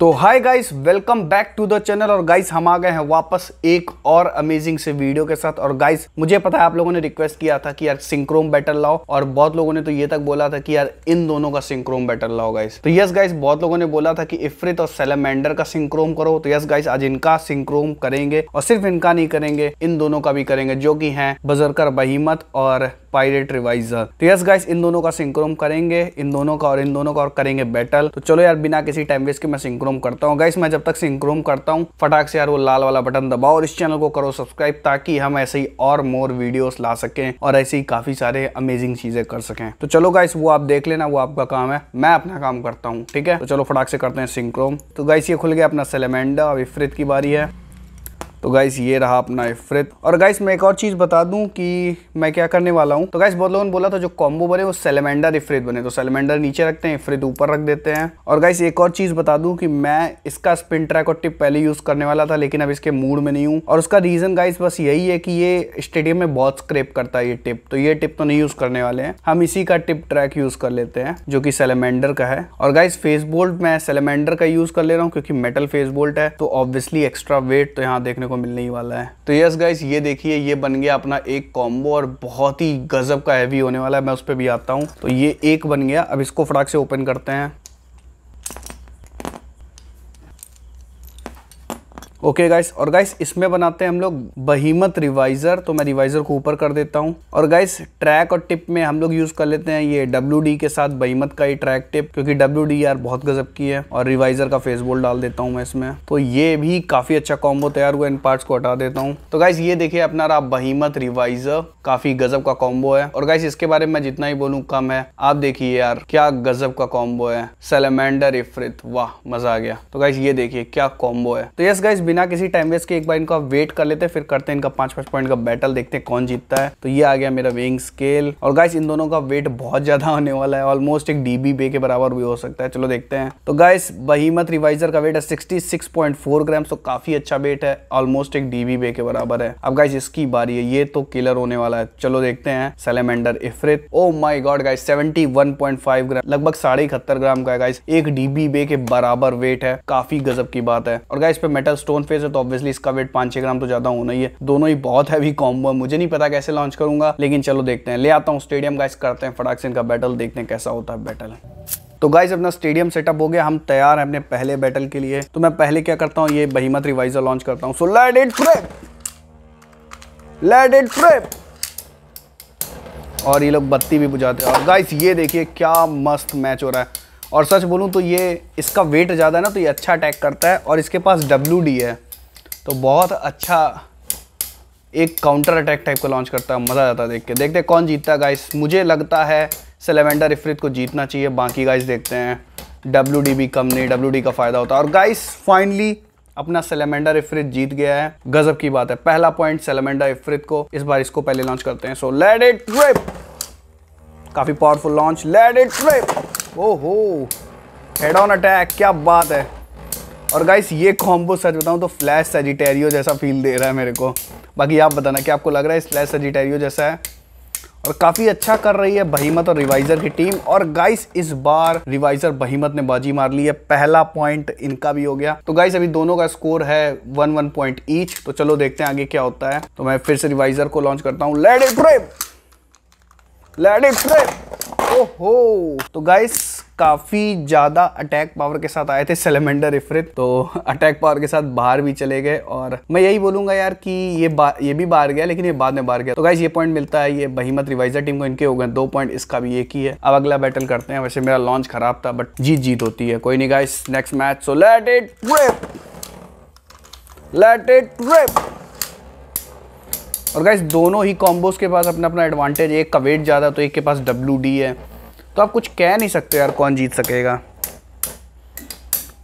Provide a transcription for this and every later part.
तो hi guys welcome back to the channel और guys हम आ गए हैं वापस एक और अमेजिंग से वीडियो के साथ और गाइस मुझे पता है आप लोगों ने रिक्वेस्ट किया था कि यार सिंक्रोम बैटल लाओ और बहुत लोगों ने तो ये तक बोला था कि यार इन दोनों का सिंक्रोम बैटल लाओ गाइस तो यस गाइस बहुत लोगों ने बोला था कि इफ्रित और सेलेमेंडर का सिंक्रोम करो तो यस गाइस आज इनका सिंक्रोम करेंगे और सिर्फ इनका नहीं करेंगे इन दोनों का भी करेंगे जो की है बजरकर बहिमत और पायरेट रिवाइजर तो यस गाइस इन दोनों का सिंक्रोम करेंगे इन दोनों का और इन दोनों का और करेंगे बैटल तो चलो यार बिना किसी टाइम वेस्ट के मैं सिंक्रोम करता हूँ गाइस मैं जब तक सिंक्रोम करता हूँ फटाक से यार वो लाल वाला बटन दबाओ और इस चैनल को करो सब्सक्राइब ताकि हम ऐसे ही और मोर वीडियोस ला सकें और ऐसे ही काफी सारे अमेजिंग चीजें कर सकें तो चलो गाइस वो आप देख लेना वो आपका काम है मैं अपना काम करता हूँ ठीक है तो चलो फटाक से करते हैं सिंक्रोम तो गाइस ये खुल गया अपना सेलेमेंडा और इफरित की बारी है तो गाइस ये रहा अपना इफ्रित और गाइस मैं एक और चीज़ बता दूं कि मैं क्या करने वाला हूं तो गाइस बहुत लोगों ने बोला था जो कॉम्बो बने वो सेलेमेंडर इफ्रित बने तो सेलेमेंडर नीचे रखते हैं इफ्रित ऊपर रख देते हैं और गाइस एक और चीज़ बता दूं कि मैं इसका स्पिन ट्रैक और टिप पहले यूज़ करने वाला था लेकिन अब इसके मूड में नहीं हूँ और उसका रीज़न गाइस बस यही है कि ये स्टेडियम में बहुत स्क्रेप करता है ये टिप तो ये टिप तो नहीं यूज़ करने वाले हैं हम इसी का टिप ट्रैक यूज़ कर लेते हैं जो कि सेलेमेंडर का है और गाइस फेस बोल्ट मैं सेलेमेंडर का यूज़ कर ले रहा हूँ क्योंकि मेटल फेस बोल्ट है तो ऑब्वियसली एक्स्ट्रा वेट तो यहाँ देखने को मिलने ही वाला है तो यस गाइस ये देखिए ये बन गया अपना एक कॉम्बो और बहुत ही गजब का हैवी होने वाला है मैं उस पर भी आता हूँ तो ये एक बन गया अब इसको फटाक से ओपन करते हैं ओके okay गाइस और गाइस इसमें बनाते हैं हम लोग बहीमत रिवाइज़र तो मैं रिवाइज़र को ऊपर कर देता हूँ और गाइस ट्रैक और टिप में हम लोग यूज़ कर लेते हैं ये डब्ल्यू के साथ बहीमत का ही ट्रैक टिप क्योंकि डब्ल्यू यार बहुत गजब की है और रिवाइज़र का फेस डाल देता हूँ मैं इसमें तो ये भी काफ़ी अच्छा कॉम्बो तैयार हुआ इन पार्ट को हटा देता हूँ तो गाइस ये देखिए अपना रहा बहीमत रिवाइज़र काफ़ी गजब का कॉम्बो है और गाइस इसके बारे में जितना ही बोलूँ कम है आप देखिए यार क्या गजब का कॉम्बो है सेलेमेंडर इफरित वाह मज़ा आ गया तो गाइस ये देखिए क्या कॉम्बो है तो यस गाइस बिना किसी टाइम वेस्ट के एक बार इनका वेट कर लेते हैं फिर करते हैं इनका पांच पांच पॉइंट का बैटल देखते हैं कौन जीतता है तो ये आ गया मेरा वेइंग स्केल और गाइस इन दोनों का वेट बहुत ज्यादा होने वाला है ऑलमोस्ट एक डीबी बे के बराबर भी हो सकता है चलो देखते हैं तो गाइस बहिमत रिवाइजर का वेट है sixty six point four gram तो काफी अच्छा वेट है ऑलमोस्ट एक डीबी बे के बराबर है अब गाइस इसकी बारी है ये तो किलर होने वाला है चलो देखते हैं Salamander Ifrit oh my God guys seventy one point five gram लगभग साढ़े इकहत्तर ग्राम का है गाइस एक डीबी बे के बराबर वेट है काफी गजब की बात है और गाइस पे मेटल स्टोन स्टोन फेस है तो ऑब्वियसली इसका वेट पांच छह ग्राम तो ज़्यादा होना ही है दोनों ही बहुत हैवी कॉम्बो है मुझे नहीं पता कैसे लॉन्च करूंगा लेकिन चलो देखते हैं ले आता हूँ स्टेडियम का करते हैं फटाक से इनका बैटल देखते हैं कैसा होता है बैटल तो गाइज अपना स्टेडियम सेटअप हो गया हम तैयार हैं अपने पहले बैटल के लिए तो मैं पहले क्या करता हूँ ये बहिमत रिवाइजर लॉन्च करता हूँ so let it rip let it rip और ये लोग बत्ती भी बुझाते हैं और गाइस ये देखिए क्या मस्त मैच हो रहा है और सच बोलूँ तो ये इसका वेट ज़्यादा है ना तो ये अच्छा अटैक करता है और इसके पास डब्ल्यू डी है तो बहुत अच्छा एक काउंटर अटैक टाइप का लॉन्च करता है मज़ा आता है देख के देखते हैं कौन जीतता है गाइस मुझे लगता है सेलेमेंडर इफ्रित को जीतना चाहिए बाकी गाइस देखते हैं डब्ल्यू डी भी कम नहीं डब्ल्यू डी का फ़ायदा होता है और गाइस फाइनली अपना सेलेमेंडर इफ्रित जीत गया है गजब की बात है पहला पॉइंट सेलेमेंडर इफ्रित को इस बार इसको पहले लॉन्च करते हैं सो लेट इट ट्रिप काफ़ी powerful launch let it rip ओहो हेड ऑन अटैक क्या बात है और गाइस ये कॉम्बो सच बताऊँ तो फ्लैश सजिटेरियो जैसा फील दे रहा है मेरे को बाकी आप बताना क्या आपको लग रहा है फ्लैश सजिटेरियो जैसा है और काफ़ी अच्छा कर रही है बहीमत और रिवाइजर की टीम और गाइस इस बार रिवाइजर बहीमत ने बाजी मार ली है पहला पॉइंट इनका भी हो गया तो गाइस अभी दोनों का स्कोर है वन वन पॉइंट ईच तो चलो देखते हैं आगे क्या होता है तो मैं फिर से रिवाइजर को लॉन्च करता हूँ लेडी इट लेडी लेड ओहो तो गाइस काफ़ी ज़्यादा अटैक पावर के साथ आए थे सेलेमेंडर इफरित तो अटैक पावर के साथ बाहर भी चले गए और मैं यही बोलूंगा यार कि ये बा, ये भी बाहर गया लेकिन ये बाद में बाहर गया तो गाइज ये पॉइंट मिलता है ये बहिमत रिवाइजर टीम को इनके हो गए दो पॉइंट इसका भी एक ही है अब अगला बैटल करते हैं वैसे मेरा लॉन्च खराब था बट जीत जीत होती है कोई नहीं guys next match so let it rip let it rip और गाइज दोनों ही कॉम्बोज के पास अपना अपना एडवांटेज एक का वेट ज़्यादा तो एक के पास डब्ल्यू डी है तो आप कुछ कह नहीं सकते यार कौन जीत सकेगा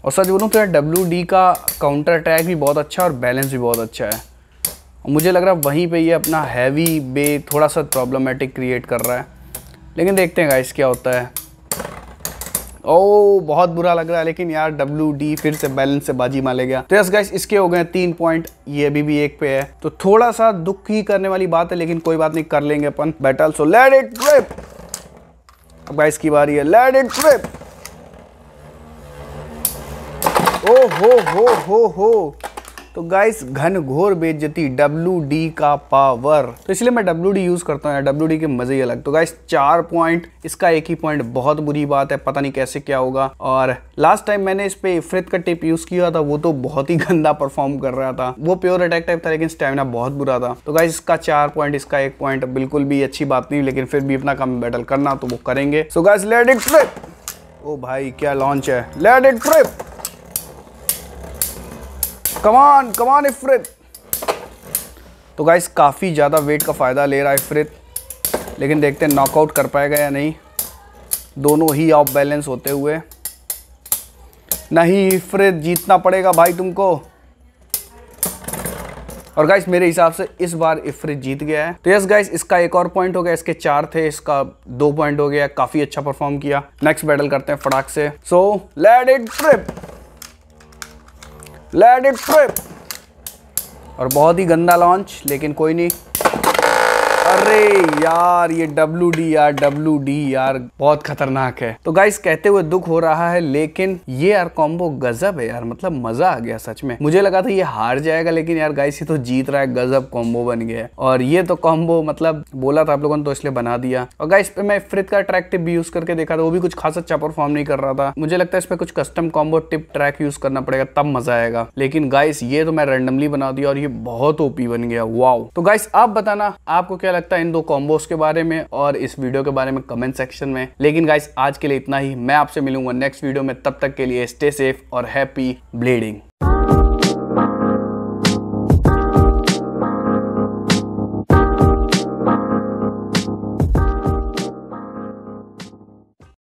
और सच बोलूँ तो यार डब्ल्यू डी का काउंटर अटैक भी बहुत अच्छा और बैलेंस भी बहुत अच्छा है अच्छा मुझे लग रहा है वहीं पे ये अपना हैवी बे थोड़ा सा प्रॉब्लमेटिक क्रिएट कर रहा है लेकिन देखते हैं गाइस क्या होता है ओ बहुत बुरा लग रहा है लेकिन यार डब्ल्यू डी फिर से बैलेंस से बाजी मारे गया तो यस गाइस इसके हो गए तीन पॉइंट ये अभी भी एक पे है तो थोड़ा सा दुख ही करने वाली बात है लेकिन कोई बात नहीं कर लेंगे अपन बैटल सो लेट इट अब गाइस की बारी है लेट इट ट्रिप ओ हो हो हो हो तो गाइस घन घोर बेजती डब्ल्यू डी का पावर तो इसलिए मैं डब्ल्यू डी यूज़ करता हूँ डब्ल्यू डी के मज़े ही अलग तो गाइस चार पॉइंट इसका एक ही पॉइंट बहुत बुरी बात है पता नहीं कैसे क्या होगा और लास्ट टाइम मैंने इस पे इफरत का टिप यूज़ किया था वो तो बहुत ही गंदा परफॉर्म कर रहा था वो प्योर अटैक टाइप था लेकिन स्टेमिना बहुत बुरा था तो गाइस इसका चार पॉइंट इसका एक पॉइंट बिल्कुल भी अच्छी बात नहीं लेकिन फिर भी अपना काम बैटल करना तो वो करेंगे so guys let it rip ओ भाई क्या लॉन्च है let it rip come on come on Ifrit तो गाइस काफ़ी ज़्यादा वेट का फ़ायदा ले रहा है इफ्रित लेकिन देखते हैं नॉकआउट कर पाएगा या नहीं दोनों ही ऑफ बैलेंस होते हुए नहीं इफ्रित जीतना पड़ेगा भाई तुमको और गाइस मेरे हिसाब से इस बार इफ्रित जीत गया है तो यस गाइस इसका एक और पॉइंट हो गया इसके चार थे इसका दो पॉइंट हो गया काफ़ी अच्छा परफॉर्म किया नेक्स्ट बैटल करते हैं फटाक से so let it rip let it rip और बहुत ही गंदा लॉन्च लेकिन कोई नहीं अरे यार ये डब्ल्यू डी यार डब्ल्यू डी यार बहुत खतरनाक है तो गाइस कहते हुए दुख हो रहा है लेकिन ये यार कॉम्बो गजब है यार मतलब मजा आ गया सच में मुझे लगा था ये हार जाएगा लेकिन यार गाइस ये तो जीत रहा है गजब कॉम्बो बन गया है और ये तो कॉम्बो मतलब बोला था आप लोगों ने तो इसलिए बना दिया और गाइस पे मैं फ्रिथ का ट्रैक टिप भी यूज करके देखा था वो भी कुछ खास अच्छा परफॉर्म नहीं कर रहा था मुझे लगता है इस पर कुछ custom combo tip track use करना पड़ेगा तब मजा आएगा लेकिन गाइस ये तो मैं रेंडमली बना दिया और ये बहुत ओपी बन गया वाओ तो गाइस आप बताना आपको क्या लगता है इन दो कॉम्बोस के बारे में और इस वीडियो के बारे में कमेंट सेक्शन में लेकिन गाइस आज के लिए इतना ही मैं आपसे मिलूंगा नेक्स्ट वीडियो में तब तक के लिए स्टे सेफ और हैप्पी ब्लीडिंग